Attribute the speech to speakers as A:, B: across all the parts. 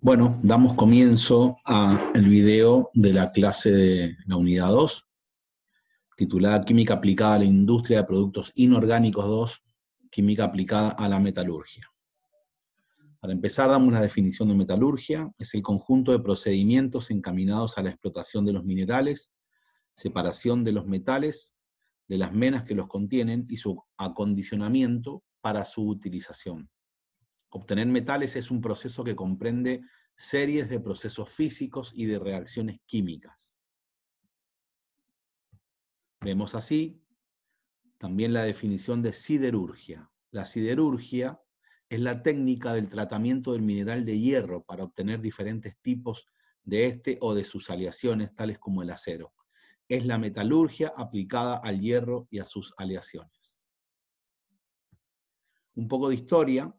A: Bueno, damos comienzo al video de la clase de la unidad 2, titulada Química aplicada a la industria de productos inorgánicos 2, química aplicada a la metalurgia. Para empezar, damos la definición de metalurgia. Es el conjunto de procedimientos encaminados a la explotación de los minerales, separación de los metales, de las menas que los contienen y su acondicionamiento para su utilización. Obtener metales es un proceso que comprende series de procesos físicos y de reacciones químicas. Vemos así también la definición de siderurgia. La siderurgia es la técnica del tratamiento del mineral de hierro para obtener diferentes tipos de este o de sus aleaciones, tales como el acero. Es la metalurgia aplicada al hierro y a sus aleaciones. Un poco de historia.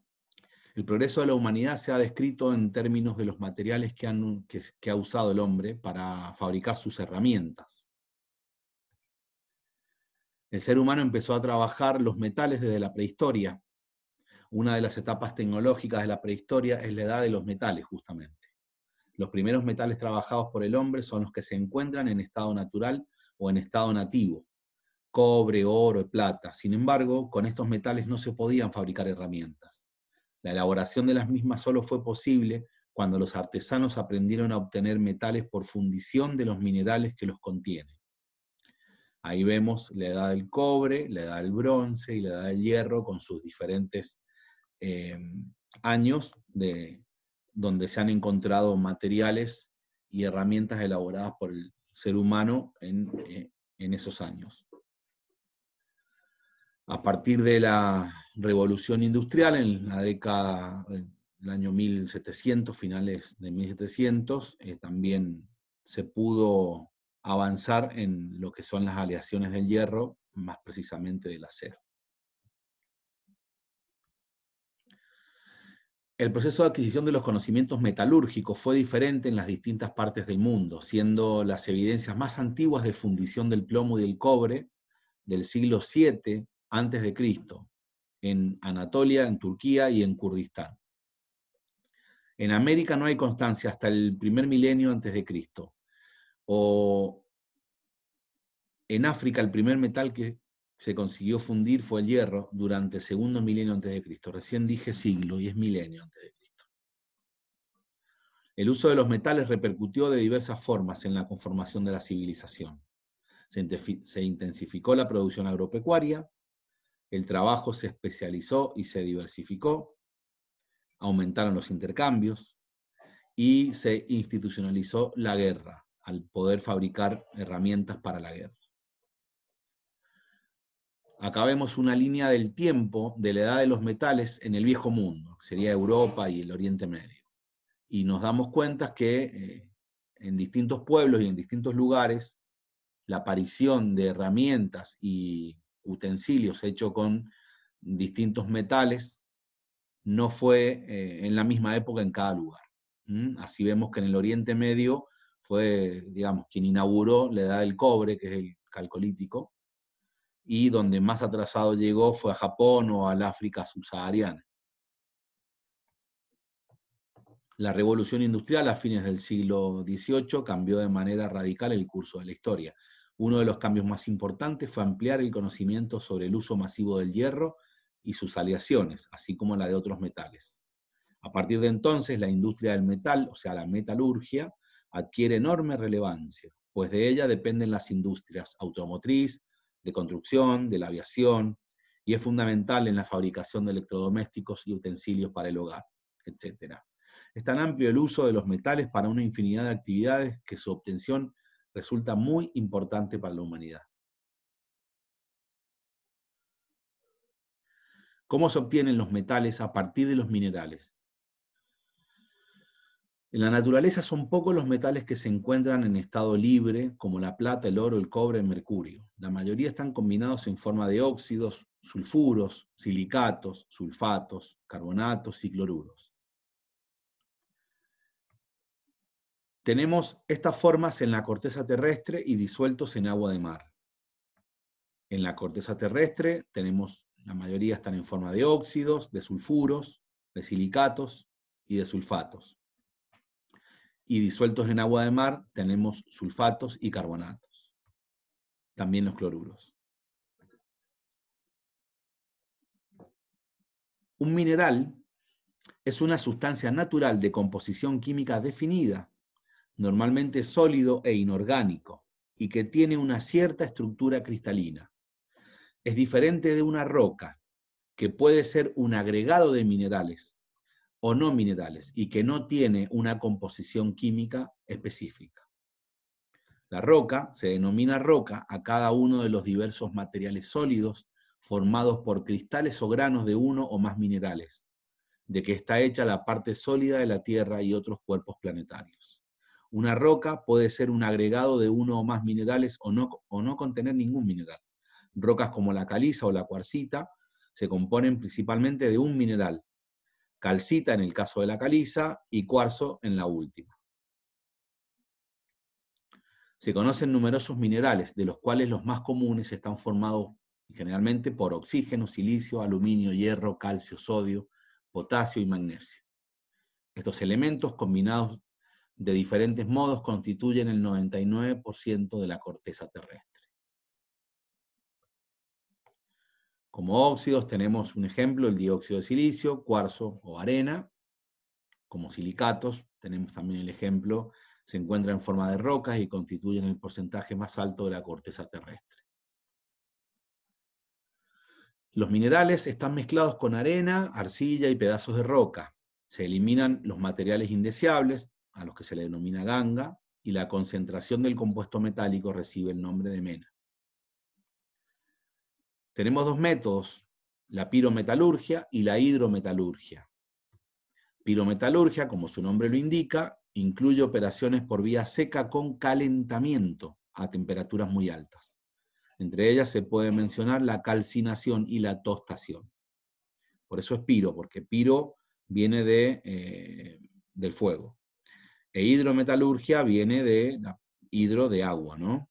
A: El progreso de la humanidad se ha descrito en términos de los materiales que, ha usado el hombre para fabricar sus herramientas. El ser humano empezó a trabajar los metales desde la prehistoria. Una de las etapas tecnológicas de la prehistoria es la edad de los metales, justamente. Los primeros metales trabajados por el hombre son los que se encuentran en estado natural o en estado nativo, cobre, oro y plata. Sin embargo, con estos metales no se podían fabricar herramientas. La elaboración de las mismas solo fue posible cuando los artesanos aprendieron a obtener metales por fundición de los minerales que los contienen. Ahí vemos la edad del cobre, la edad del bronce y la edad del hierro con sus diferentes eh, años de, donde se han encontrado materiales y herramientas elaboradas por el ser humano en eh, esos años a partir de la revolución industrial en la década del año 1700, finales de 1700, eh, también se pudo avanzar en lo que son las aleaciones del hierro, más precisamente del acero. El proceso de adquisición de los conocimientos metalúrgicos fue diferente en las distintas partes del mundo, siendo las evidencias más antiguas de fundición del plomo y del cobre del siglo VII antes de Cristo, en Anatolia, en Turquía y en Kurdistán. En América no hay constancia hasta el primer milenio antes de Cristo. O en África el primer metal que se consiguió fundir fue el hierro durante el segundo milenio antes de Cristo. Recién dije siglo y es milenio antes de Cristo. El uso de los metales repercutió de diversas formas en la conformación de la civilización. Se intensificó la producción agropecuaria, el trabajo se especializó y se diversificó, aumentaron los intercambios y se institucionalizó la guerra al poder fabricar herramientas para la guerra. Acá vemos una línea del tiempo de la edad de los metales en el viejo mundo, que sería Europa y el Oriente Medio. Y nos damos cuenta que eh, en distintos pueblos y en distintos lugares la aparición de herramientas y utensilios hechos con distintos metales, no fue eh, en la misma época en cada lugar. Así vemos que en el Oriente Medio fue, digamos, quien inauguró la edad del cobre, que es el calcolítico, y donde más atrasado llegó fue a Japón o al África subsahariana. La revolución industrial a fines del siglo XVIII cambió de manera radical el curso de la historia. Uno de los cambios más importantes fue ampliar el conocimiento sobre el uso masivo del hierro y sus aleaciones, así como la de otros metales. A partir de entonces, la industria del metal, o sea, la metalurgia, adquiere enorme relevancia, pues de ella dependen las industrias automotriz, de construcción, de la aviación, y es fundamental en la fabricación de electrodomésticos y utensilios para el hogar, etc. Es tan amplio el uso de los metales para una infinidad de actividades que su obtención resulta muy importante para la humanidad. ¿Cómo se obtienen los metales a partir de los minerales? En la naturaleza son pocos los metales que se encuentran en estado libre, como la plata, el oro, el cobre, el mercurio. La mayoría están combinados en forma de óxidos, sulfuros, silicatos, sulfatos, carbonatos y cloruros. Tenemos estas formas en la corteza terrestre y disueltos en agua de mar. En la corteza terrestre tenemos, la mayoría están en forma de óxidos, de sulfuros, de silicatos y de sulfatos. Y disueltos en agua de mar tenemos sulfatos y carbonatos. También los cloruros. Un mineral es una sustancia natural de composición química definida normalmente sólido e inorgánico, y que tiene una cierta estructura cristalina. Es diferente de una roca, que puede ser un agregado de minerales o no minerales, y que no tiene una composición química específica. La roca se denomina roca a cada uno de los diversos materiales sólidos formados por cristales o granos de uno o más minerales, de que está hecha la parte sólida de la Tierra y otros cuerpos planetarios. Una roca puede ser un agregado de uno o más minerales o no, o no contener ningún mineral. Rocas como la caliza o la cuarcita se componen principalmente de un mineral, calcita en el caso de la caliza y cuarzo en la última. Se conocen numerosos minerales, de los cuales los más comunes están formados generalmente por oxígeno, silicio, aluminio, hierro, calcio, sodio, potasio y magnesio. Estos elementos, combinados de diferentes modos constituyen el 99% de la corteza terrestre. Como óxidos tenemos un ejemplo, el dióxido de silicio, cuarzo o arena. Como silicatos tenemos también el ejemplo, se encuentra en forma de rocas y constituyen el porcentaje más alto de la corteza terrestre. Los minerales están mezclados con arena, arcilla y pedazos de roca. Se eliminan los materiales indeseables, a los que se le denomina ganga, y la concentración del compuesto metálico recibe el nombre de mena. Tenemos dos métodos, la pirometalurgia y la hidrometalurgia. Pirometalurgia, como su nombre lo indica, incluye operaciones por vía seca con calentamiento a temperaturas muy altas. Entre ellas se puede mencionar la calcinación y la tostación. Por eso es piro, porque piro viene de, eh, del fuego. E hidrometalurgia viene de hidro de agua, ¿no?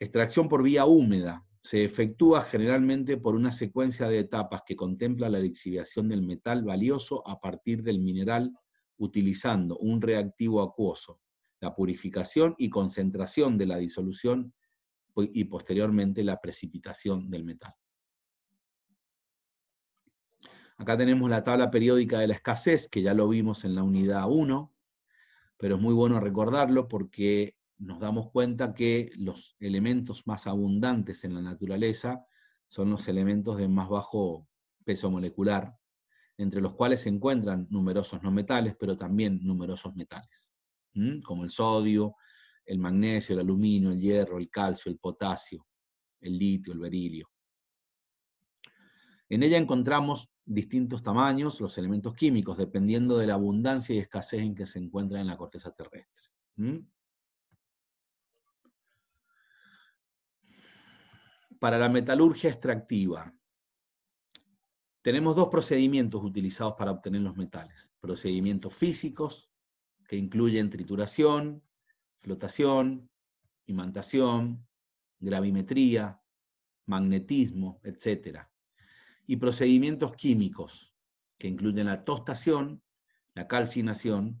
A: Extracción por vía húmeda. Se efectúa generalmente por una secuencia de etapas que contempla la lixiviación del metal valioso a partir del mineral utilizando un reactivo acuoso, la purificación y concentración de la disolución pues, y posteriormente la precipitación del metal. Acá tenemos la tabla periódica de la escasez, que ya lo vimos en la unidad 1 pero es muy bueno recordarlo porque nos damos cuenta que los elementos más abundantes en la naturaleza son los elementos de más bajo peso molecular, entre los cuales se encuentran numerosos no metales, pero también numerosos metales, como el sodio, el magnesio, el aluminio, el hierro, el calcio, el potasio, el litio, el berilio. En ella encontramos distintos tamaños los elementos químicos, dependiendo de la abundancia y escasez en que se encuentran en la corteza terrestre. Para la metalurgia extractiva, tenemos dos procedimientos utilizados para obtener los metales. Procedimientos físicos, que incluyen trituración, flotación, imantación, gravimetría, magnetismo, etc y procedimientos químicos, que incluyen la tostación, la calcinación,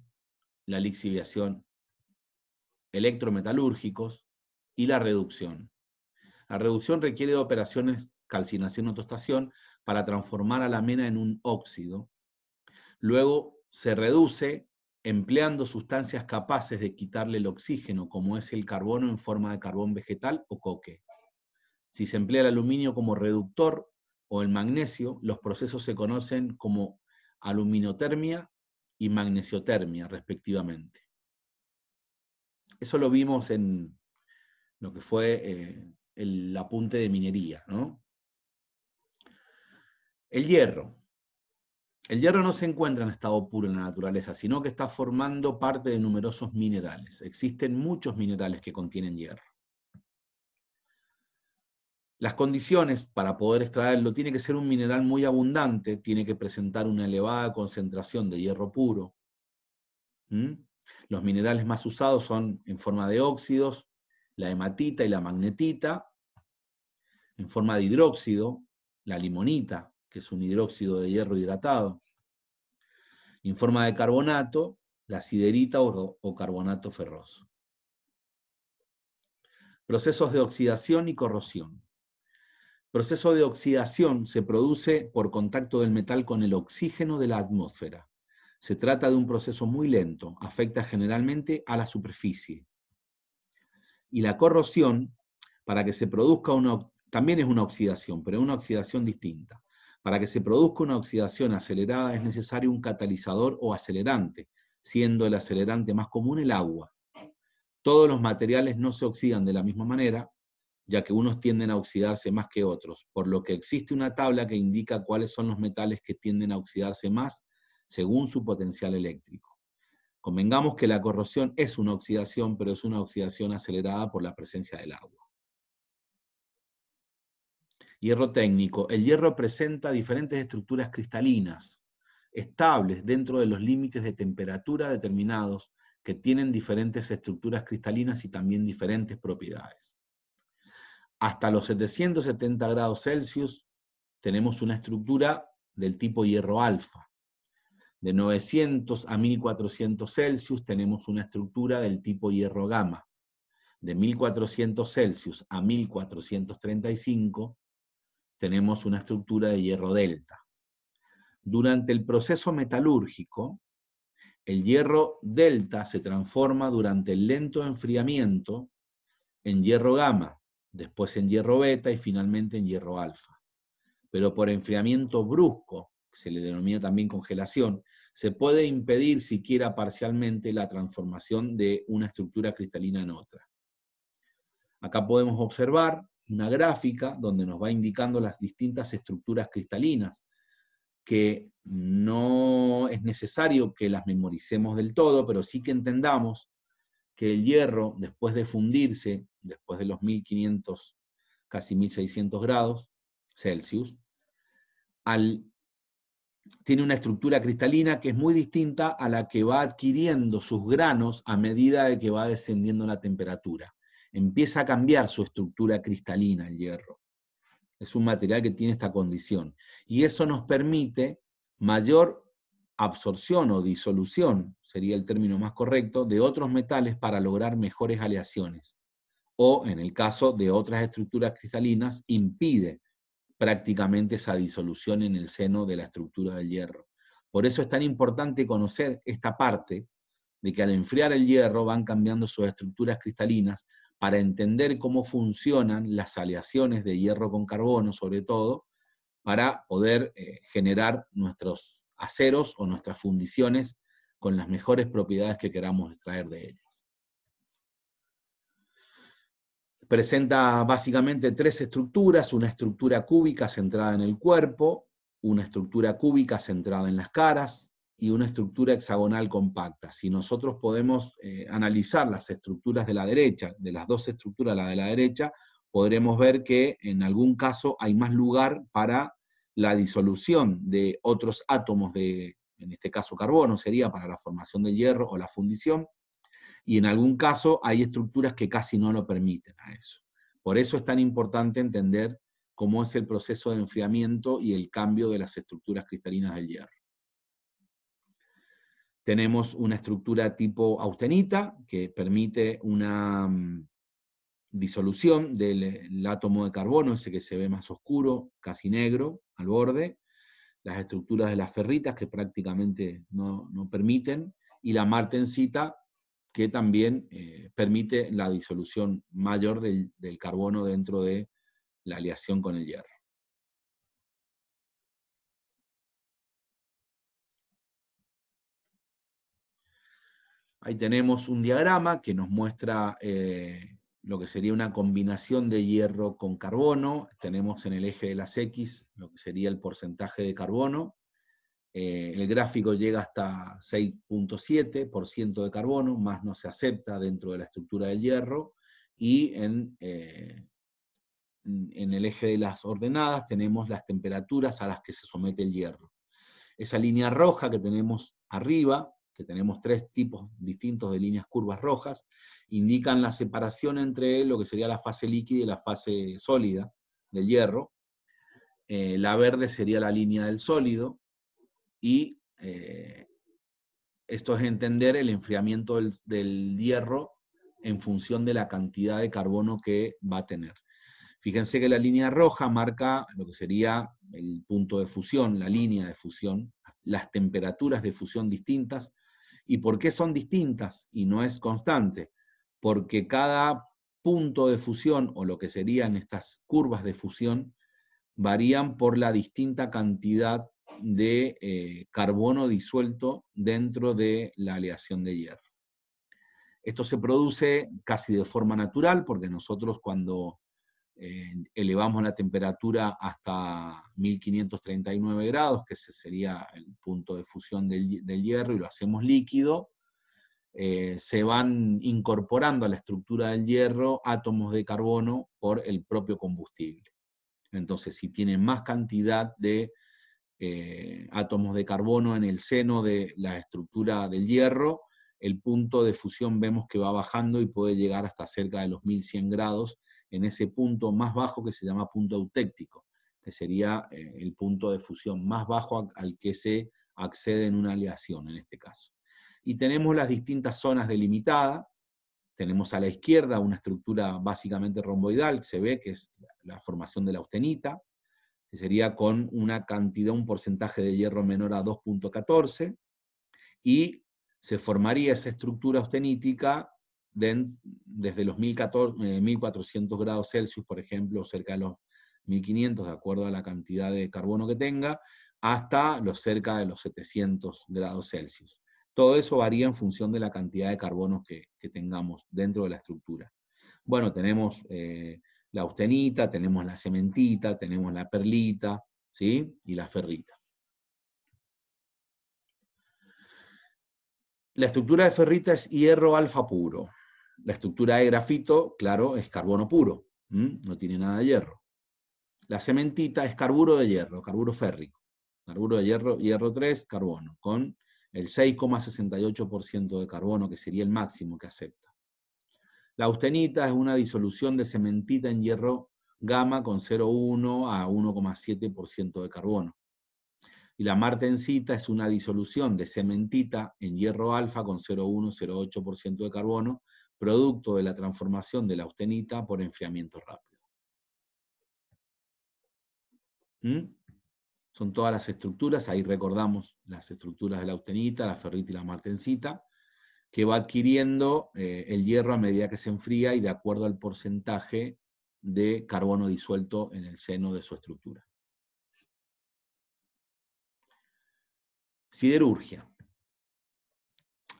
A: la lixiviación, electrometalúrgicos y la reducción. La reducción requiere de operaciones calcinación o tostación para transformar a la amena en un óxido. Luego se reduce empleando sustancias capaces de quitarle el oxígeno, como es el carbono en forma de carbón vegetal o coque. Si se emplea el aluminio como reductor, o el magnesio, los procesos se conocen como aluminotermia y magnesiotermia, respectivamente. Eso lo vimos en lo que fue eh, el apunte de minería. ¿no? El hierro. El hierro no se encuentra en estado puro en la naturaleza, sino que está formando parte de numerosos minerales. Existen muchos minerales que contienen hierro. Las condiciones para poder extraerlo tiene que ser un mineral muy abundante, tiene que presentar una elevada concentración de hierro puro. Los minerales más usados son en forma de óxidos, la hematita y la magnetita, en forma de hidróxido, la limonita, que es un hidróxido de hierro hidratado, en forma de carbonato, la siderita o carbonato ferroso. Procesos de oxidación y corrosión proceso de oxidación se produce por contacto del metal con el oxígeno de la atmósfera. Se trata de un proceso muy lento, afecta generalmente a la superficie. Y la corrosión, para que se produzca una, también es una oxidación, pero una oxidación distinta. Para que se produzca una oxidación acelerada es necesario un catalizador o acelerante, siendo el acelerante más común el agua. Todos los materiales no se oxidan de la misma manera, ya que unos tienden a oxidarse más que otros, por lo que existe una tabla que indica cuáles son los metales que tienden a oxidarse más según su potencial eléctrico. Convengamos que la corrosión es una oxidación, pero es una oxidación acelerada por la presencia del agua. Hierro técnico. El hierro presenta diferentes estructuras cristalinas, estables dentro de los límites de temperatura determinados, que tienen diferentes estructuras cristalinas y también diferentes propiedades hasta los 770 grados Celsius tenemos una estructura del tipo hierro alfa. De 900 a 1400 Celsius tenemos una estructura del tipo hierro gamma. De 1400 Celsius a 1435 tenemos una estructura de hierro delta. Durante el proceso metalúrgico, el hierro delta se transforma durante el lento enfriamiento en hierro gamma, después en hierro beta y finalmente en hierro alfa. Pero por enfriamiento brusco, que se le denomina también congelación, se puede impedir siquiera parcialmente la transformación de una estructura cristalina en otra. Acá podemos observar una gráfica donde nos va indicando las distintas estructuras cristalinas, que no es necesario que las memoricemos del todo, pero sí que entendamos que el hierro, después de fundirse, después de los 1500, casi 1600 grados Celsius, tiene una estructura cristalina que es muy distinta a la que va adquiriendo sus granos a medida de que va descendiendo la temperatura. Empieza a cambiar su estructura cristalina el hierro. Es un material que tiene esta condición. Y eso nos permite mayor absorción o disolución, sería el término más correcto, de otros metales para lograr mejores aleaciones. O, en el caso de otras estructuras cristalinas, impide prácticamente esa disolución en el seno de la estructura del hierro. Por eso es tan importante conocer esta parte de que al enfriar el hierro van cambiando sus estructuras cristalinas para entender cómo funcionan las aleaciones de hierro con carbono, sobre todo, para poder eh, generar nuestros aceros o nuestras fundiciones con las mejores propiedades que queramos extraer de ellas. Presenta básicamente tres estructuras, una estructura cúbica centrada en el cuerpo, una estructura cúbica centrada en las caras y una estructura hexagonal compacta. Si nosotros podemos eh, analizar las estructuras de la derecha, de las dos estructuras, la de la derecha, podremos ver que en algún caso hay más lugar para la disolución de otros átomos de, en este caso carbono sería para la formación del hierro o la fundición, y en algún caso hay estructuras que casi no lo permiten a eso. Por eso es tan importante entender cómo es el proceso de enfriamiento y el cambio de las estructuras cristalinas del hierro. Tenemos una estructura tipo austenita que permite una, mm, disolución del átomo de carbono, ese que se ve más oscuro, casi negro, al borde, las estructuras de las ferritas que prácticamente no, permiten, y la martensita que también eh, permite la disolución mayor del, carbono dentro de la aleación con el hierro. Ahí tenemos un diagrama que nos muestra eh, lo que sería una combinación de hierro con carbono. Tenemos en el eje de las X lo que sería el porcentaje de carbono. Eh, el gráfico llega hasta 6.7% de carbono, más no se acepta dentro de la estructura del hierro. Y eh, en, en el eje de las ordenadas tenemos las temperaturas a las que se somete el hierro. Esa línea roja que tenemos arriba que tenemos tres tipos distintos de líneas curvas rojas, indican la separación entre lo que sería la fase líquida y la fase sólida del hierro. Eh, la verde sería la línea del sólido y eh, esto es entender el enfriamiento del hierro en función de la cantidad de carbono que va a tener. Fíjense que la línea roja marca lo que sería el punto de fusión, la línea de fusión, las temperaturas de fusión distintas, ¿Y por qué son distintas y no es constante? Porque cada punto de fusión o lo que serían estas curvas de fusión varían por la distinta cantidad de eh, carbono disuelto dentro de la aleación de hierro. Esto se produce casi de forma natural porque nosotros cuando elevamos la temperatura hasta 1539 grados, que ese sería el punto de fusión del, hierro, y lo hacemos líquido, eh, se van incorporando a la estructura del hierro átomos de carbono por el propio combustible. Entonces, si tiene más cantidad de eh, átomos de carbono en el seno de la estructura del hierro, el punto de fusión vemos que va bajando y puede llegar hasta cerca de los 1100 grados, en ese punto más bajo que se llama punto eutéctico, que sería eh, el punto de fusión más bajo al que se accede en una aleación en este caso. Y tenemos las distintas zonas delimitadas, tenemos a la izquierda una estructura básicamente romboidal, que se ve que es la formación de la austenita, que sería con una cantidad, un porcentaje de hierro menor a 2.14, y se formaría esa estructura austenítica desde los 1400, eh, grados Celsius, por ejemplo, cerca de los 1500, de acuerdo a la cantidad de carbono que tenga, hasta los cerca de los 700 grados Celsius. Todo eso varía en función de la cantidad de carbonos que, tengamos dentro de la estructura. Bueno, tenemos eh, la austenita, tenemos la cementita, tenemos la perlita, ¿sí? Y la ferrita. La estructura de ferrita es hierro alfa puro. La estructura de grafito, claro, es carbono puro, no tiene nada de hierro. La cementita es carburo de hierro, carburo férrico. Carburo de hierro, hierro 3, carbono, con el 6,68% de carbono, que sería el máximo que acepta. La austenita es una disolución de cementita en hierro gamma con 0,1 a 1,7% de carbono. Y la martensita es una disolución de cementita en hierro alfa con 0,1-0,8% de carbono producto de la transformación de la austenita por enfriamiento rápido. ¿Mm? Son todas las estructuras, ahí recordamos las estructuras de la austenita, la ferrita y la martensita, que va adquiriendo eh, el hierro a medida que se enfría y de acuerdo al porcentaje de carbono disuelto en el seno de su estructura. Siderurgia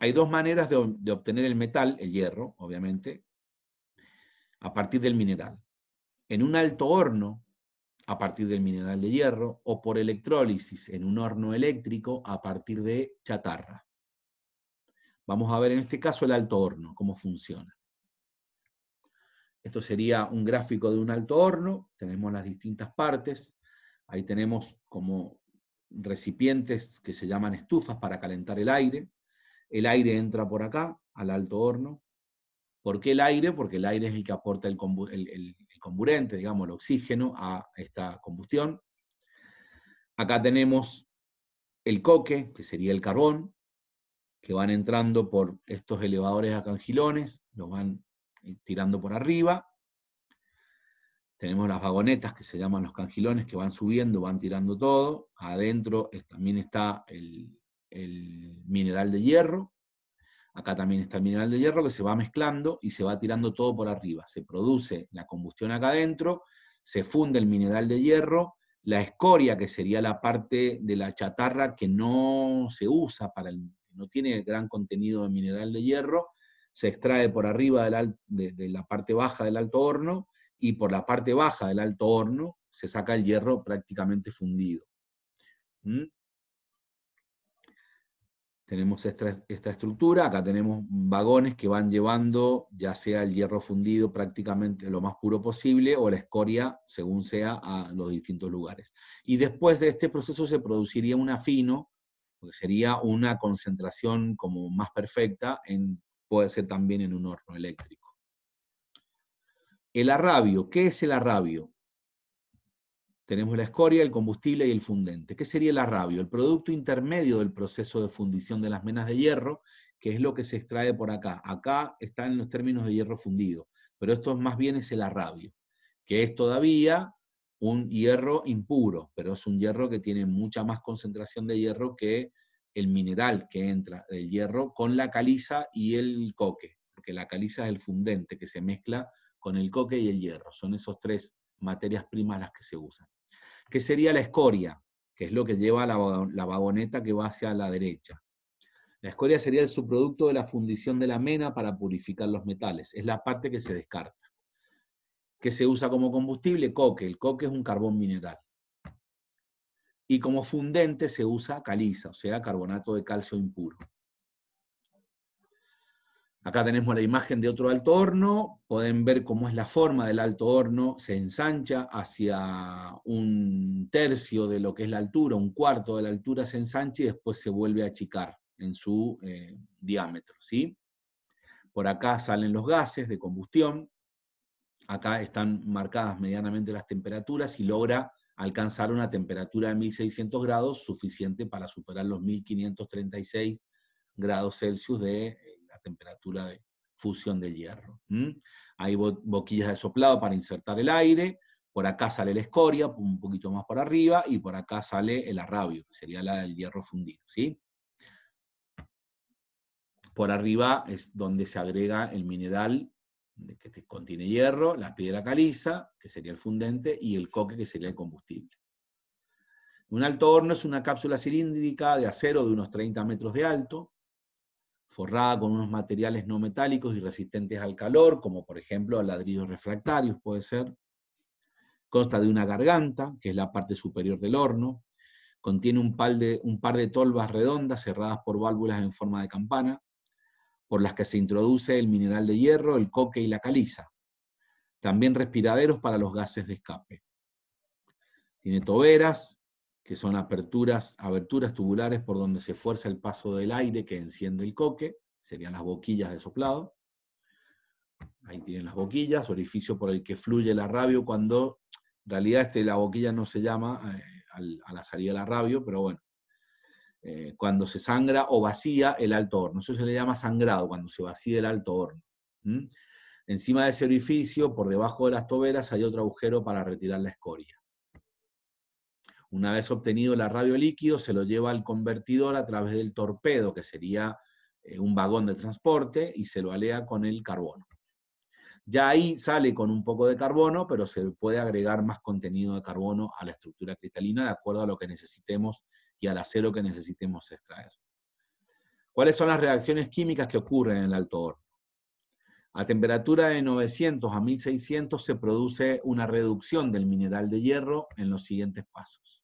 A: hay dos maneras de, obtener el metal, el hierro, obviamente, a partir del mineral. En un alto horno, a partir del mineral de hierro, o por electrólisis en un horno eléctrico a partir de chatarra. Vamos a ver en este caso el alto horno, cómo funciona. Esto sería un gráfico de un alto horno, tenemos las distintas partes, ahí tenemos como recipientes que se llaman estufas para calentar el aire, el aire entra por acá, al alto horno. ¿Por qué el aire? Porque el aire es el que aporta el, comburente, digamos, el oxígeno a esta combustión. Acá tenemos el coque, que sería el carbón, que van entrando por estos elevadores a cangilones los van eh, tirando por arriba. Tenemos las vagonetas que se llaman los cangilones que van subiendo, van tirando todo. Adentro también está el, el mineral de hierro, acá también está el mineral de hierro que se va mezclando y se va tirando todo por arriba. Se produce la combustión acá adentro, se funde el mineral de hierro, la escoria, que sería la parte de la chatarra que no se usa para el, no tiene gran contenido de mineral de hierro, se extrae por arriba de, la parte baja del alto horno y por la parte baja del alto horno se saca el hierro prácticamente fundido. ¿Mm? tenemos esta, estructura, acá tenemos vagones que van llevando ya sea el hierro fundido prácticamente lo más puro posible o la escoria según sea a los distintos lugares. Y después de este proceso se produciría un afino, que sería una concentración como más perfecta, en, puede ser también en un horno eléctrico. El arrabio, ¿qué es el arrabio? Tenemos la escoria, el combustible y el fundente. ¿Qué sería el arrabio? El producto intermedio del proceso de fundición de las menas de hierro, que es lo que se extrae por acá. Acá están en los términos de hierro fundido, pero esto más bien es el arrabio, que es todavía un hierro impuro, pero es un hierro que tiene mucha más concentración de hierro que el mineral que entra del hierro con la caliza y el coque, porque la caliza es el fundente que se mezcla con el coque y el hierro. Son esos tres materias primas las que se usan. ¿Qué sería la escoria, que es lo que lleva la, vagoneta que va hacia la derecha. La escoria sería el subproducto de la fundición de la mena para purificar los metales. Es la parte que se descarta. Que se usa como combustible, coque. El coque es un carbón mineral. Y como fundente se usa caliza, o sea, carbonato de calcio impuro. Acá tenemos la imagen de otro alto horno, pueden ver cómo es la forma del alto horno, se ensancha hacia un tercio de lo que es la altura, un cuarto de la altura se ensancha y después se vuelve a achicar en su eh, diámetro. ¿sí? Por acá salen los gases de combustión, acá están marcadas medianamente las temperaturas y logra alcanzar una temperatura de 1600 grados suficiente para superar los 1536 grados Celsius de eh, la temperatura de fusión del hierro. Hay boquillas de soplado para insertar el aire, por acá sale la escoria, un poquito más por arriba, y por acá sale el arrabio, que sería la del hierro fundido, ¿sí? Por arriba es donde se agrega el mineral que contiene hierro, la piedra caliza, que sería el fundente, y el coque, que sería el combustible. Un alto horno es una cápsula cilíndrica de acero de unos 30 metros de alto, forrada con unos materiales no metálicos y resistentes al calor, como por ejemplo ladrillos refractarios, puede ser. Consta de una garganta, que es la parte superior del horno. Contiene un par de, un par de tolvas redondas cerradas por válvulas en forma de campana, por las que se introduce el mineral de hierro, el coque y la caliza. También respiraderos para los gases de escape. Tiene toberas, que son aperturas, aberturas tubulares por donde se fuerza el paso del aire que enciende el coque, serían las boquillas de soplado. Ahí tienen las boquillas, orificio por el que fluye la rabio cuando en realidad este, la boquilla no se llama eh, a la salida de la rabio pero bueno. Eh, cuando se sangra o vacía el alto horno. Eso se le llama sangrado, cuando se vacía el alto horno. Encima de ese orificio, por debajo de las toberas, hay otro agujero para retirar la escoria. Una vez obtenido el arrabio líquido, se lo lleva al convertidor a través del torpedo, que sería eh, un vagón de transporte, y se lo alea con el carbono. Ya ahí sale con un poco de carbono, pero se puede agregar más contenido de carbono a la estructura cristalina de acuerdo a lo que necesitemos y al acero que necesitemos extraer. ¿Cuáles son las reacciones químicas que ocurren en el alto horno? A temperatura de 900 a 1600 se produce una reducción del mineral de hierro en los siguientes pasos.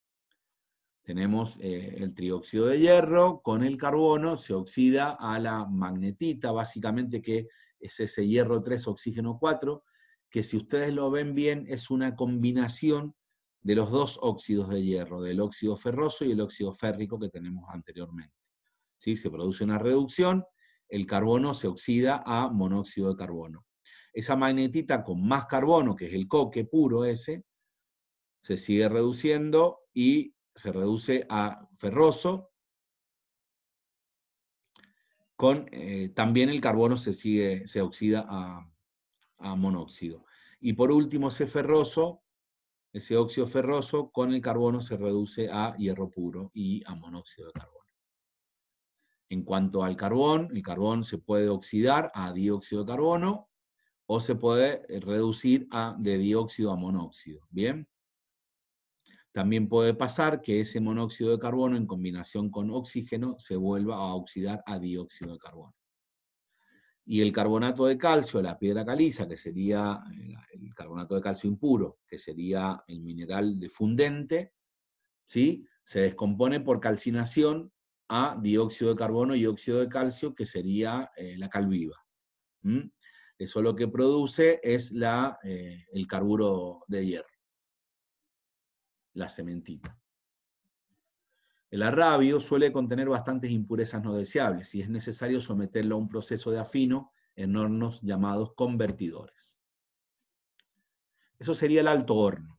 A: Tenemos eh, el trióxido de hierro con el carbono, se oxida a la magnetita, básicamente que es ese hierro 3, oxígeno 4, que si ustedes lo ven bien es una combinación de los dos óxidos de hierro, del óxido ferroso y el óxido férrico que tenemos anteriormente. ¿Sí? Se produce una reducción, el carbono se oxida a monóxido de carbono. Esa magnetita con más carbono, que es el coque puro ese, se sigue reduciendo y se reduce a ferroso, con eh, también el carbono se, sigue, se oxida a, monóxido. Y por último, ese ferroso, ese óxido ferroso, con el carbono se reduce a hierro puro y a monóxido de carbono. En cuanto al carbón, el carbón se puede oxidar a dióxido de carbono o se puede eh, reducir a, de dióxido a monóxido. ¿Bien? También puede pasar que ese monóxido de carbono en combinación con oxígeno se vuelva a oxidar a dióxido de carbono. Y el carbonato de calcio, la piedra caliza, que sería eh, el carbonato de calcio impuro, que sería el mineral de fundente, ¿sí? se descompone por calcinación a dióxido de carbono y óxido de calcio, que sería eh, la calviva. Eso lo que produce es la, eh, el carburo de hierro la cementita. El arrabio suele contener bastantes impurezas no deseables y es necesario someterlo a un proceso de afino en hornos llamados convertidores. Eso sería el alto horno.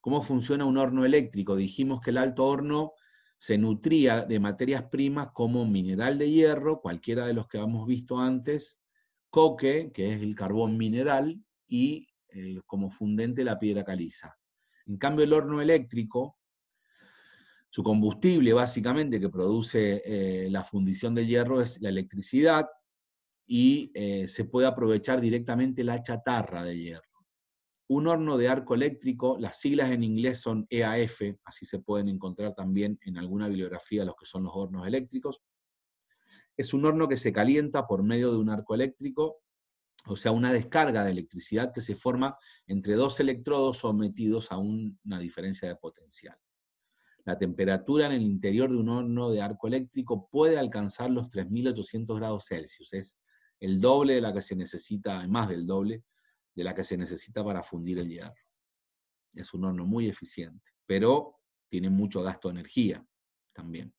A: ¿Cómo funciona un horno eléctrico? Dijimos que el alto horno se nutría de materias primas como mineral de hierro, cualquiera de los que hemos visto antes, coque, que es el carbón mineral, y como fundente la piedra caliza. En cambio, el horno eléctrico, su combustible básicamente que produce eh, la fundición de hierro es la electricidad y eh, se puede aprovechar directamente la chatarra de hierro. Un horno de arco eléctrico, las siglas en inglés son EAF, así se pueden encontrar también en alguna bibliografía los que son los hornos eléctricos. Es un horno que se calienta por medio de un arco eléctrico o sea, una descarga de electricidad que se forma entre dos electrodos sometidos a una diferencia de potencial. La temperatura en el interior de un horno de arco eléctrico puede alcanzar los 3.800 grados Celsius, es el doble de la que se necesita, más del doble, de la que se necesita para fundir el hierro. Es un horno muy eficiente, pero tiene mucho gasto de energía también.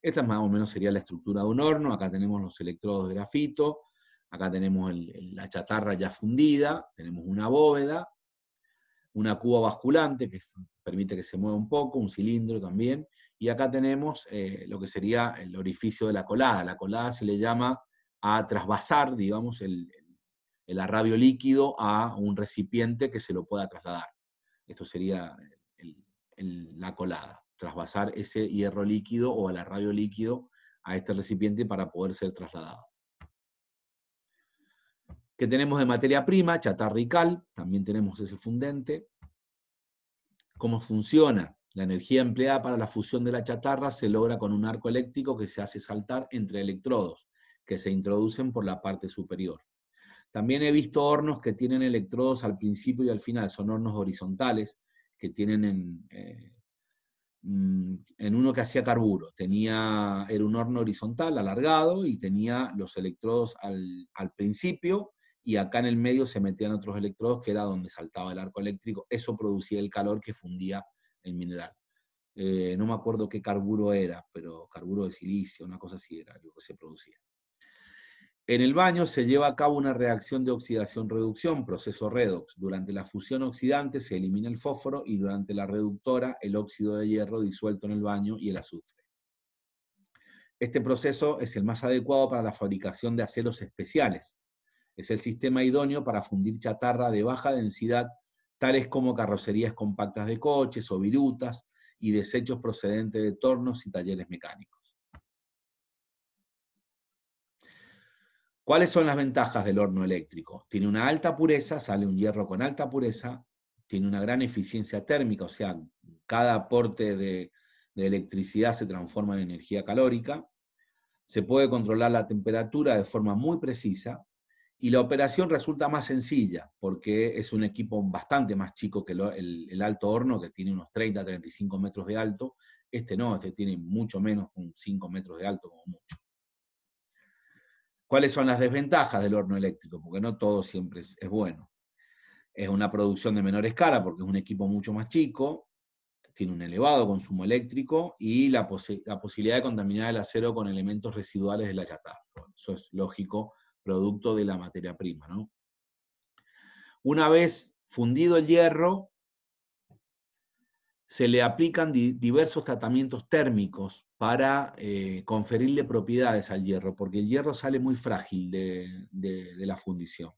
A: Esta más o menos sería la estructura de un horno. Acá tenemos los electrodos de grafito, Acá tenemos la chatarra ya fundida, tenemos una bóveda, una cuba basculante que permite que se mueva un poco, un cilindro también, y acá tenemos eh, lo que sería el orificio de la colada. La colada se le llama a trasvasar, digamos, el, arrabio líquido a un recipiente que se lo pueda trasladar. Esto sería la colada, trasvasar ese hierro líquido o el arrabio líquido a este recipiente para poder ser trasladado que tenemos de materia prima, chatarra y cal, también tenemos ese fundente. ¿Cómo funciona? La energía empleada para la fusión de la chatarra se logra con un arco eléctrico que se hace saltar entre electrodos, que se introducen por la parte superior. También he visto hornos que tienen electrodos al principio y al final, son hornos horizontales, que tienen en, eh, mm, uno que hacía carburo, tenía, era un horno horizontal, alargado, y tenía los electrodos al, al principio y acá en el medio se metían otros electrodos, que era donde saltaba el arco eléctrico. Eso producía el calor que fundía el mineral. Eh, no me acuerdo qué carburo era, pero carburo de silicio, una cosa así era lo que se producía. En el baño se lleva a cabo una reacción de oxidación-reducción, proceso redox. Durante la fusión oxidante se elimina el fósforo y durante la reductora el óxido de hierro disuelto en el baño y el azufre. Este proceso es el más adecuado para la fabricación de aceros especiales, es el sistema idóneo para fundir chatarra de baja densidad, tales como carrocerías compactas de coches o virutas y desechos procedentes de tornos y talleres mecánicos. ¿Cuáles son las ventajas del horno eléctrico? Tiene una alta pureza, sale un hierro con alta pureza, tiene una gran eficiencia térmica, o sea, cada aporte de, electricidad se transforma en energía calórica, se puede controlar la temperatura de forma muy precisa, y la operación resulta más sencilla, porque es un equipo bastante más chico que el, alto horno, que tiene unos 30 35 metros de alto. Este no, este tiene mucho menos, un 5 metros de alto como mucho. ¿Cuáles son las desventajas del horno eléctrico? Porque no todo siempre es, bueno. Es una producción de menor escala, porque es un equipo mucho más chico, tiene un elevado consumo eléctrico y la, posibilidad de contaminar el acero con elementos residuales de la Eso es lógico producto de la materia prima. ¿no? Una vez fundido el hierro, se le aplican diversos tratamientos térmicos para eh, conferirle propiedades al hierro, porque el hierro sale muy frágil de, la fundición.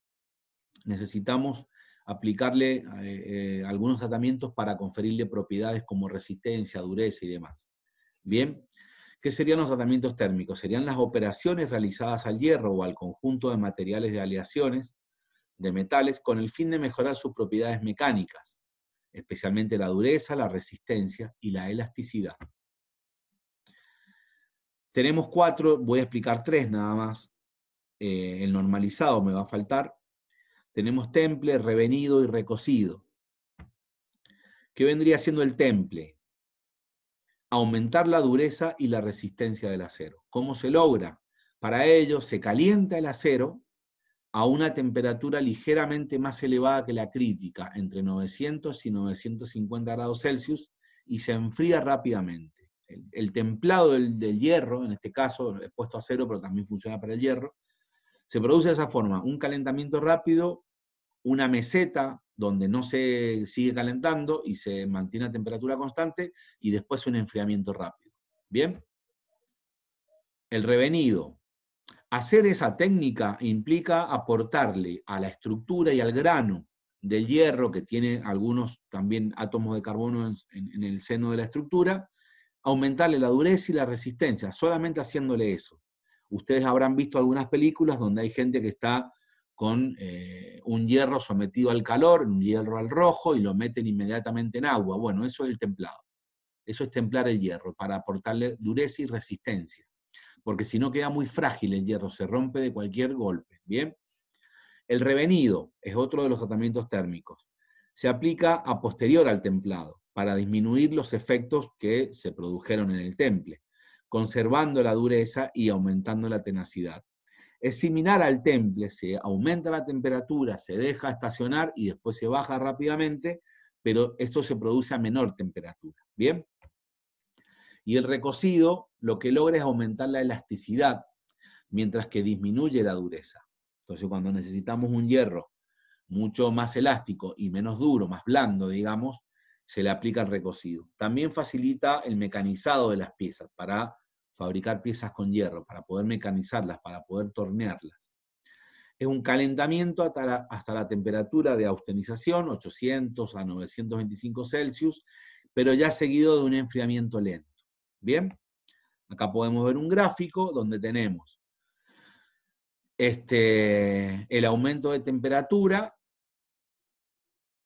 A: Necesitamos aplicarle eh, eh, algunos tratamientos para conferirle propiedades como resistencia, dureza y demás. Bien, ¿Qué serían los tratamientos térmicos? Serían las operaciones realizadas al hierro o al conjunto de materiales de aleaciones de metales con el fin de mejorar sus propiedades mecánicas, especialmente la dureza, la resistencia y la elasticidad. Tenemos cuatro, voy a explicar tres nada más. Eh, el normalizado me va a faltar. Tenemos temple, revenido y recocido. ¿Qué vendría siendo el temple? aumentar la dureza y la resistencia del acero. ¿Cómo se logra? Para ello se calienta el acero a una temperatura ligeramente más elevada que la crítica, entre 900 y 950 grados Celsius, y se enfría rápidamente. El, templado del, hierro, en este caso expuesto a acero, pero también funciona para el hierro, se produce de esa forma, un calentamiento rápido, una meseta donde no se sigue calentando y se mantiene a temperatura constante y después un enfriamiento rápido. ¿Bien? El revenido. Hacer esa técnica implica aportarle a la estructura y al grano del hierro, que tiene algunos también átomos de carbono en, el seno de la estructura, aumentarle la dureza y la resistencia, solamente haciéndole eso. Ustedes habrán visto algunas películas donde hay gente que está con eh, un hierro sometido al calor, un hierro al rojo, y lo meten inmediatamente en agua. Bueno, eso es el templado. Eso es templar el hierro para aportarle dureza y resistencia. Porque si no queda muy frágil el hierro, se rompe de cualquier golpe. Bien. El revenido es otro de los tratamientos térmicos. Se aplica a posterior al templado para disminuir los efectos que se produjeron en el temple, conservando la dureza y aumentando la tenacidad es similar al temple, se aumenta la temperatura, se deja estacionar y después se baja rápidamente, pero esto se produce a menor temperatura, ¿bien? Y el recocido lo que logra es aumentar la elasticidad, mientras que disminuye la dureza. Entonces cuando necesitamos un hierro mucho más elástico y menos duro, más blando, digamos, se le aplica el recocido. También facilita el mecanizado de las piezas para fabricar piezas con hierro, para poder mecanizarlas, para poder tornearlas. Es un calentamiento hasta la, temperatura de austenización, 800 a 925 Celsius, pero ya seguido de un enfriamiento lento. ¿Bien? Acá podemos ver un gráfico donde tenemos este, el aumento de temperatura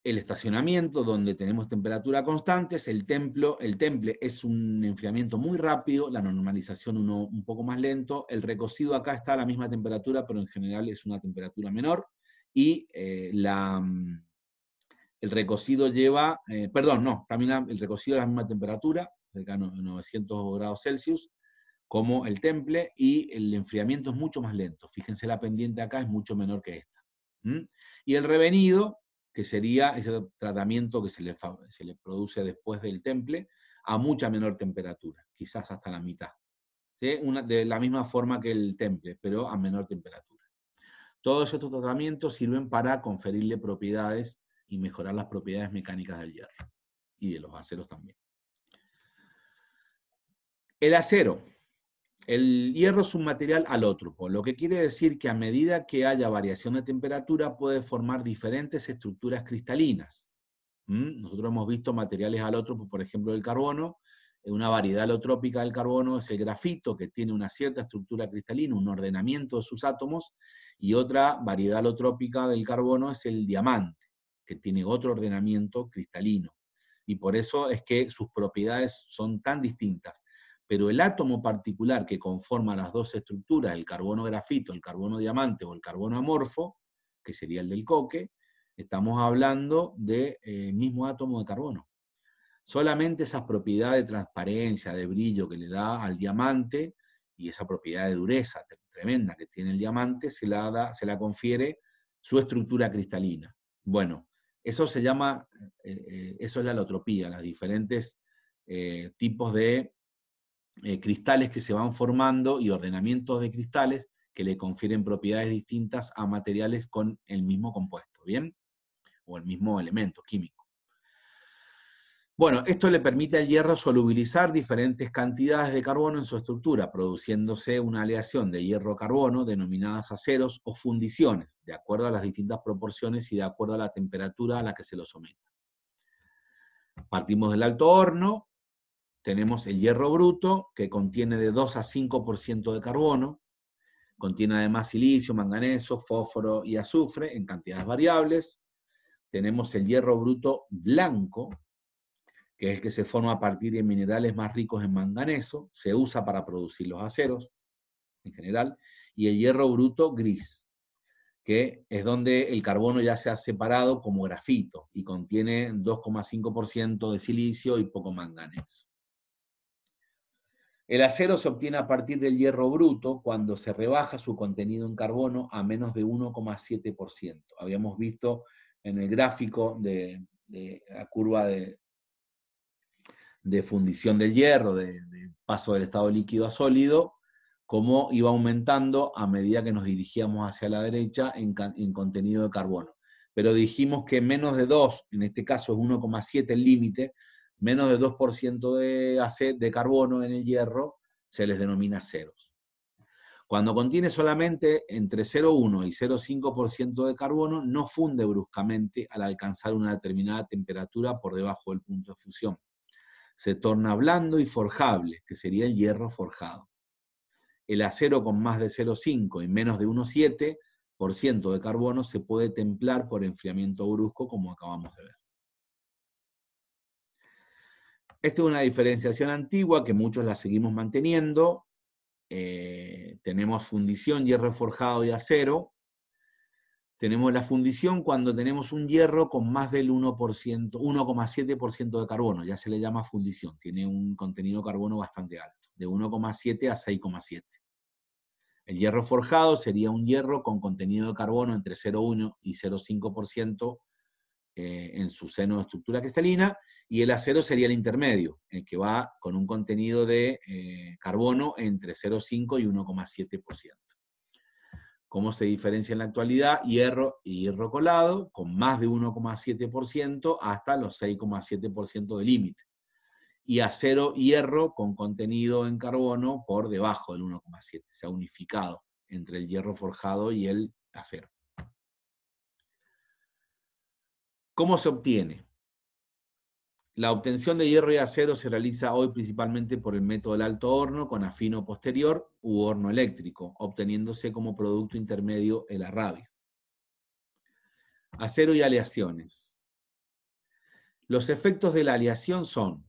A: el estacionamiento donde tenemos temperatura es el, el temple es un enfriamiento muy rápido, la normalización uno, un poco más lento, el recocido acá está a la misma temperatura, pero en general es una temperatura menor, y eh, mm, eh, la, el recocido lleva, perdón, no, también el recocido a la misma temperatura, cerca de 900 grados Celsius, como el temple, y el enfriamiento es mucho más lento. Fíjense, la pendiente acá es mucho menor que esta. Y el revenido que sería ese tratamiento que se le, se le produce después del temple a mucha menor temperatura, quizás hasta la mitad. de la misma forma que el temple, pero a menor temperatura. Todos estos tratamientos sirven para conferirle propiedades y mejorar las propiedades mecánicas del hierro y de los aceros también. El acero, el hierro es un material alótropo, lo que quiere decir que a medida que haya variación de temperatura puede formar diferentes estructuras cristalinas. Nosotros hemos visto materiales alótropos, por ejemplo, el carbono. Eh, una variedad alotrópica del carbono es el grafito, que tiene una cierta estructura cristalina, un ordenamiento de sus átomos, y otra variedad alotrópica del carbono es el diamante, que tiene otro ordenamiento cristalino. Y por eso es que sus propiedades son tan distintas pero el átomo particular que conforma las dos estructuras, el carbono grafito, el carbono diamante o el carbono amorfo, que sería el del coque, estamos hablando del eh, mismo átomo de carbono. Solamente esas propiedades de transparencia, de brillo que le da al diamante y esa propiedad de dureza tremenda que tiene el diamante se la, da, se la confiere su estructura cristalina. Bueno, eso se llama, eh, eh, eso es la alotropía, los diferentes tipos de eh, cristales que se van formando y ordenamientos de cristales que le confieren propiedades distintas a materiales con el mismo compuesto, ¿bien? O el mismo elemento químico. Bueno, esto le permite al hierro solubilizar diferentes cantidades de carbono en su estructura, produciéndose una aleación de hierro-carbono denominadas aceros o fundiciones, de acuerdo a las distintas proporciones y de acuerdo a la temperatura a la que se lo someta. Partimos del alto horno, tenemos el hierro bruto, que contiene de 2 a 5% de carbono, contiene además silicio, manganeso, fósforo y azufre en cantidades variables. Tenemos el hierro bruto blanco, que es el que se forma a partir de minerales más ricos en manganeso, se usa para producir los aceros en general, y el hierro bruto gris, que es donde el carbono ya se ha separado como grafito y contiene 2,5% de silicio y poco manganeso. El acero se obtiene a partir del hierro bruto cuando se rebaja su contenido en carbono a menos de 1,7%. Habíamos visto en el gráfico de, la curva de, fundición del hierro, de, paso del estado líquido a sólido, cómo iba aumentando a medida que nos dirigíamos hacia la derecha en, en contenido de carbono. Pero dijimos que menos de 2, en este caso es 1,7 el límite, menos de 2% de, de carbono en el hierro, se les denomina ceros. Cuando contiene solamente entre 0,1 y 0,5% de carbono, no funde bruscamente al alcanzar una determinada temperatura por debajo del punto de fusión. Se torna blando y forjable, que sería el hierro forjado. El acero con más de 0,5 y menos de 1,7% de carbono se puede templar por enfriamiento brusco, como acabamos de ver. Esta es una diferenciación antigua que muchos la seguimos manteniendo. Eh, tenemos fundición, hierro forjado y acero. Tenemos la fundición cuando tenemos un hierro con más del 1%, 1,7% de carbono, ya se le llama fundición, tiene un contenido de carbono bastante alto, de 1,7 a 6,7. El hierro forjado sería un hierro con contenido de carbono entre 0,1 y 0,5% eh, en su seno de estructura cristalina, y el acero sería el intermedio, el que va con un contenido de eh, carbono entre 0,5 y 1,7%. ¿Cómo se diferencia en la actualidad? Hierro y hierro colado, con más de 1,7% hasta los 6,7% de límite. Y acero y hierro con contenido en carbono por debajo del 1,7, se ha unificado entre el hierro forjado y el acero. ¿Cómo se obtiene? La obtención de hierro y acero se realiza hoy principalmente por el método del alto horno con afino posterior u horno eléctrico, obteniéndose como producto intermedio el arrabio. Acero y aleaciones. Los efectos de la aleación son,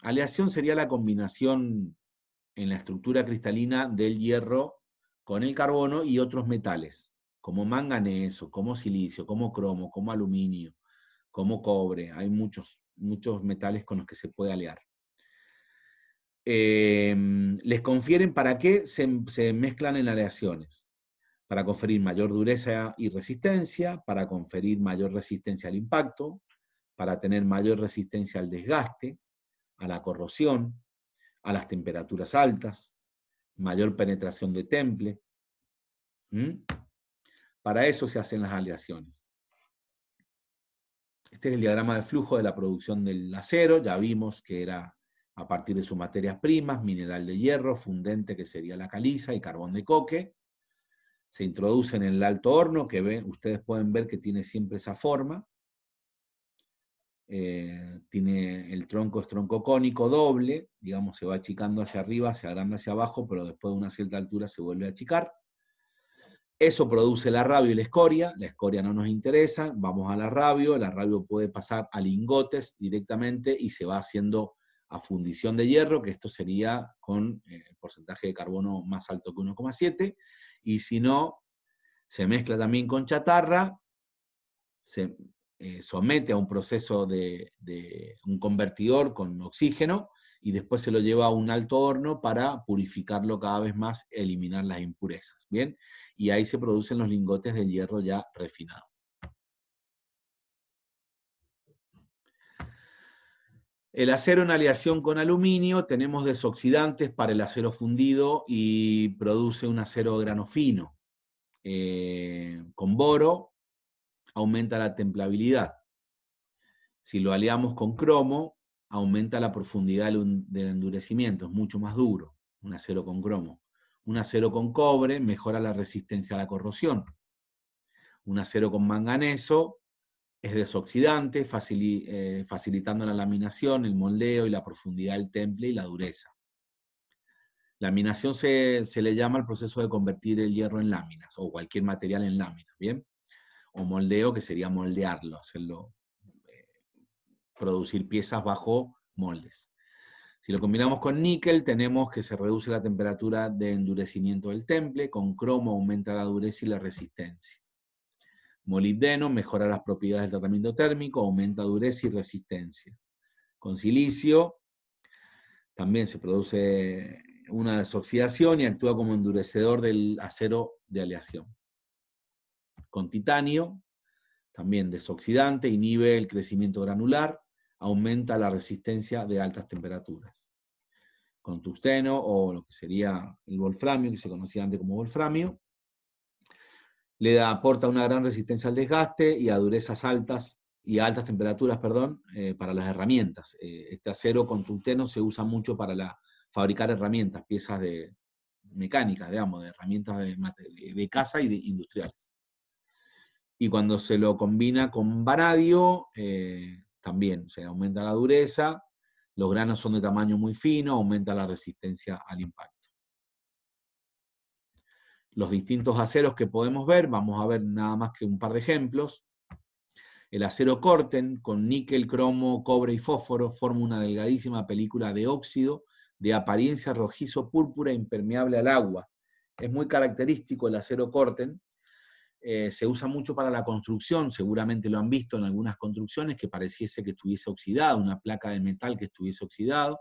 A: aleación sería la combinación en la estructura cristalina del hierro con el carbono y otros metales, como manganeso, como silicio, como cromo, como aluminio, como cobre, hay muchos, muchos metales con los que se puede alear. Em, les confieren para qué se, mezclan en aleaciones. Para conferir mayor dureza y resistencia, para conferir mayor resistencia al impacto, para tener mayor resistencia al desgaste, a la corrosión, a las temperaturas altas, mayor penetración de temple. Para eso se hacen las aleaciones. Este es el diagrama de flujo de la producción del acero, ya vimos que era a partir de sus materias primas, mineral de hierro, fundente que sería la caliza y carbón de coque. Se introduce en el alto horno, que ustedes pueden ver que tiene siempre esa forma. Eh, tiene el tronco es tronco cónico doble, digamos, se va achicando hacia arriba, se agranda hacia abajo, pero después de una cierta altura se vuelve a achicar. Eso produce la rabio y la escoria. La escoria no nos interesa, vamos a la rabio la rabio puede pasar a lingotes directamente y se va haciendo a fundición de hierro, que esto sería con eh, el porcentaje de carbono más alto que 1,7, y si no, se mezcla también con chatarra, se eh, somete a un proceso de, de, un convertidor con oxígeno y después se lo lleva a un alto horno para purificarlo cada vez más, eliminar las impurezas. Bien, y ahí se producen los lingotes de hierro ya refinado. El acero en aleación con aluminio, tenemos desoxidantes para el acero fundido y produce un acero grano fino. Eh, con boro aumenta la templabilidad. Si lo aliamos con cromo, aumenta la profundidad del endurecimiento, es mucho más duro un acero con cromo. Un acero con cobre mejora la resistencia a la corrosión. Un acero con manganeso es desoxidante, eh, facilitando la laminación, el moldeo y la profundidad del temple y la dureza. Laminación se, le llama al proceso de convertir el hierro en láminas o cualquier material en láminas, ¿bien? O moldeo, que sería moldearlo, hacerlo, eh, producir piezas bajo moldes. Si lo combinamos con níquel, tenemos que se reduce la temperatura de endurecimiento del temple, con cromo aumenta la dureza y la resistencia. Molibdeno mejora las propiedades del tratamiento térmico, aumenta dureza y resistencia. Con silicio también se produce una desoxidación y actúa como endurecedor del acero de aleación. Con titanio, también desoxidante, inhibe el crecimiento granular, aumenta la resistencia de altas temperaturas. Con tungsteno o lo que sería el wolframio, que se conocía antes como wolframio, le da, aporta una gran resistencia al desgaste y a durezas altas y a altas temperaturas, perdón, eh, para las herramientas. Eh, este acero con tungsteno se usa mucho para la, fabricar herramientas, piezas de mecánicas, digamos, de herramientas de, casa y de industriales. Y cuando se lo combina con vanadio, eh, también se aumenta la dureza, los granos son de tamaño muy fino, aumenta la resistencia al impacto. Los distintos aceros que podemos ver, vamos a ver nada más que un par de ejemplos. El acero corten con níquel, cromo, cobre y fósforo forma una delgadísima película de óxido de apariencia rojizo-púrpura impermeable al agua. Es muy característico el acero corten, eh, se usa mucho para la construcción, seguramente lo han visto en algunas construcciones, que pareciese que estuviese oxidado, una placa de metal que estuviese oxidado.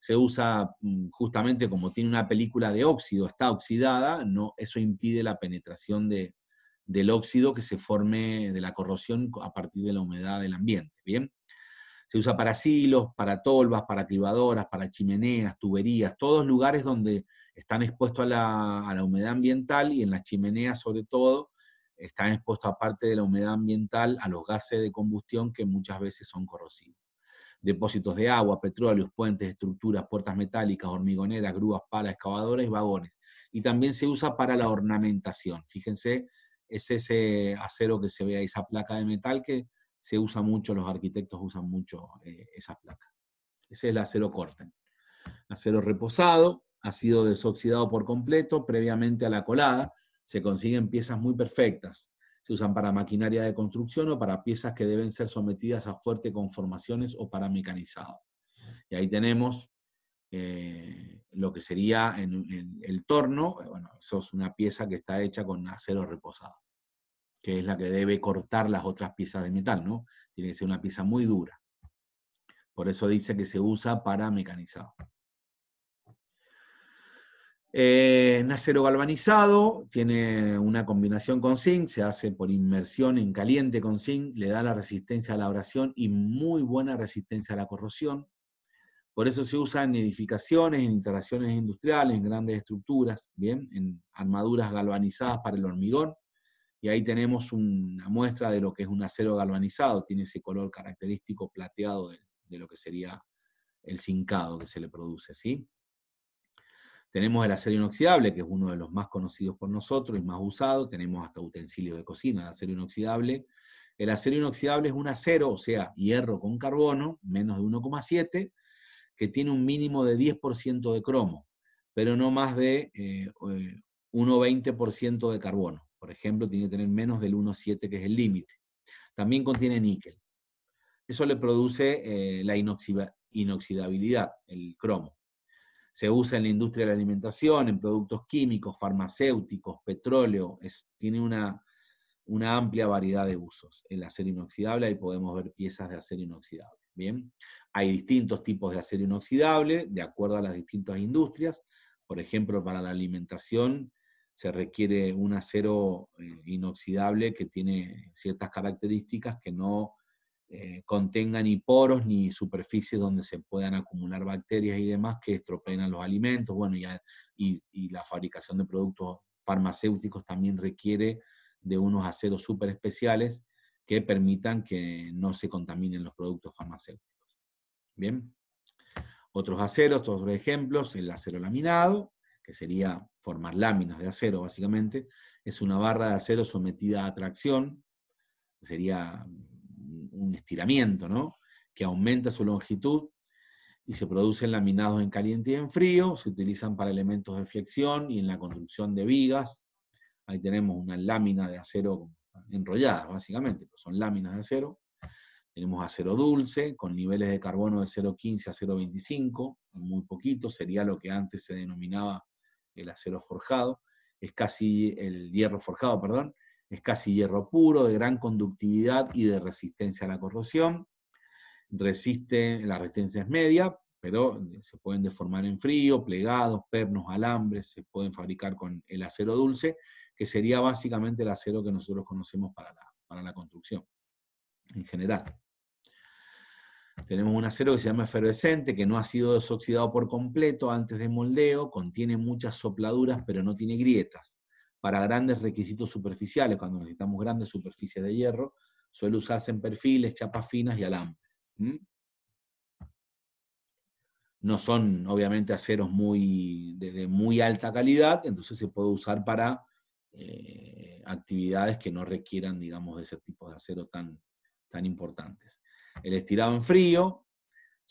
A: Se usa mm, justamente como tiene una película de óxido, está oxidada, no, eso impide la penetración del óxido que se forme de la corrosión a partir de la humedad del ambiente. ¿bien? Se usa para silos, para tolvas, para cribadoras, para chimeneas, tuberías, todos lugares donde están expuestos a la humedad ambiental y en las chimeneas sobre todo, están expuestos, aparte de la humedad ambiental, a los gases de combustión que muchas veces son corrosivos. Depósitos de agua, petróleo, puentes, estructuras, puertas metálicas, hormigoneras, grúas, palas, excavadores vagones. Y también se usa para la ornamentación. Fíjense, es ese acero que se ve ahí, esa placa de metal que se usa mucho, los arquitectos usan mucho eh, esas placas. Ese es el acero corten. Acero reposado, ha sido desoxidado por completo previamente a la colada se consiguen piezas muy perfectas. Se usan para maquinaria de construcción o para piezas que deben ser sometidas a fuertes conformaciones o para mecanizado. Y ahí tenemos eh, lo que sería en, el torno, eh, bueno, eso es una pieza que está hecha con acero reposado, que es la que debe cortar las otras piezas de metal, ¿no? Tiene que ser una pieza muy dura. Por eso dice que se usa para mecanizado. En eh, acero galvanizado, tiene una combinación con zinc, se hace por inmersión en caliente con zinc, le da la resistencia a la abrasión y muy buena resistencia a la corrosión. Por eso se usa en edificaciones, en instalaciones industriales, en grandes estructuras, bien, en armaduras galvanizadas para el hormigón. Y ahí tenemos una muestra de lo que es un acero galvanizado, tiene ese color característico plateado de, lo que sería el zincado que se le produce, ¿sí? Tenemos el acero inoxidable, que es uno de los más conocidos por nosotros y más usado. Tenemos hasta utensilios de cocina de acero inoxidable. El acero inoxidable es un acero, o sea, hierro con carbono, menos de 1,7, que tiene un mínimo de 10% de cromo, pero no más de 1,20% eh, eh, de carbono. Por ejemplo, tiene que tener menos del 1,7, que es el límite. También contiene níquel. Eso le produce eh, la inoxidabilidad, el cromo se usa en la industria de la alimentación, en productos químicos, farmacéuticos, petróleo, tiene una, una amplia variedad de usos. El acero inoxidable, ahí podemos ver piezas de acero inoxidable. Bien, hay distintos tipos de acero inoxidable de acuerdo a las distintas industrias. Por ejemplo, para la alimentación se requiere un acero eh, inoxidable que tiene ciertas características que no eh, contenga ni poros ni superficies donde se puedan acumular bacterias y demás que estropean los alimentos. Bueno, y, la fabricación de productos farmacéuticos también requiere de unos aceros súper especiales que permitan que no se contaminen los productos farmacéuticos. Bien. Otros aceros, otros ejemplos, el acero laminado, que sería formar láminas de acero básicamente, es una barra de acero sometida a tracción, sería un estiramiento, ¿no? que aumenta su longitud y se producen laminados en caliente y en frío, se utilizan para elementos de flexión y en la construcción de vigas. Ahí tenemos una lámina de acero enrollada, básicamente, son láminas de acero. Tenemos acero dulce con niveles de carbono de 0,15 a 0,25, muy poquito, sería lo que antes se denominaba el acero forjado, es casi el hierro forjado, perdón, es casi hierro puro, de gran conductividad y de resistencia a la corrosión. Resiste, la resistencia es media, pero se pueden deformar en frío, plegados, pernos, alambres, se pueden fabricar con el acero dulce, que sería básicamente el acero que nosotros conocemos para la, para la construcción, en general. Tenemos un acero que se llama efervescente, que no ha sido desoxidado por completo antes de moldeo, contiene muchas sopladuras, pero no tiene grietas para grandes requisitos superficiales, cuando necesitamos grandes superficies de hierro, suele usarse en perfiles, chapas finas y alambres. No son, obviamente, aceros muy, de, muy alta calidad, entonces se puede usar para eh, actividades que no requieran, digamos, de ese tipo de acero tan, tan importantes. El estirado en frío,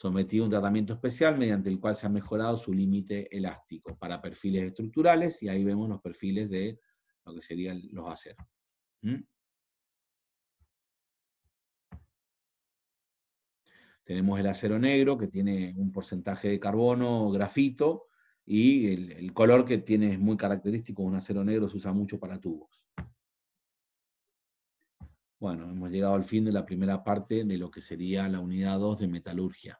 A: sometido a un tratamiento especial mediante el cual se ha mejorado su límite elástico para perfiles estructurales y ahí vemos los perfiles de lo que serían los aceros. ¿Mm? Tenemos el acero negro que tiene un porcentaje de carbono, grafito, y el color que tiene es muy característico, un acero negro se usa mucho para tubos. Bueno, hemos llegado al fin de la primera parte de lo que sería la unidad 2 de metalurgia.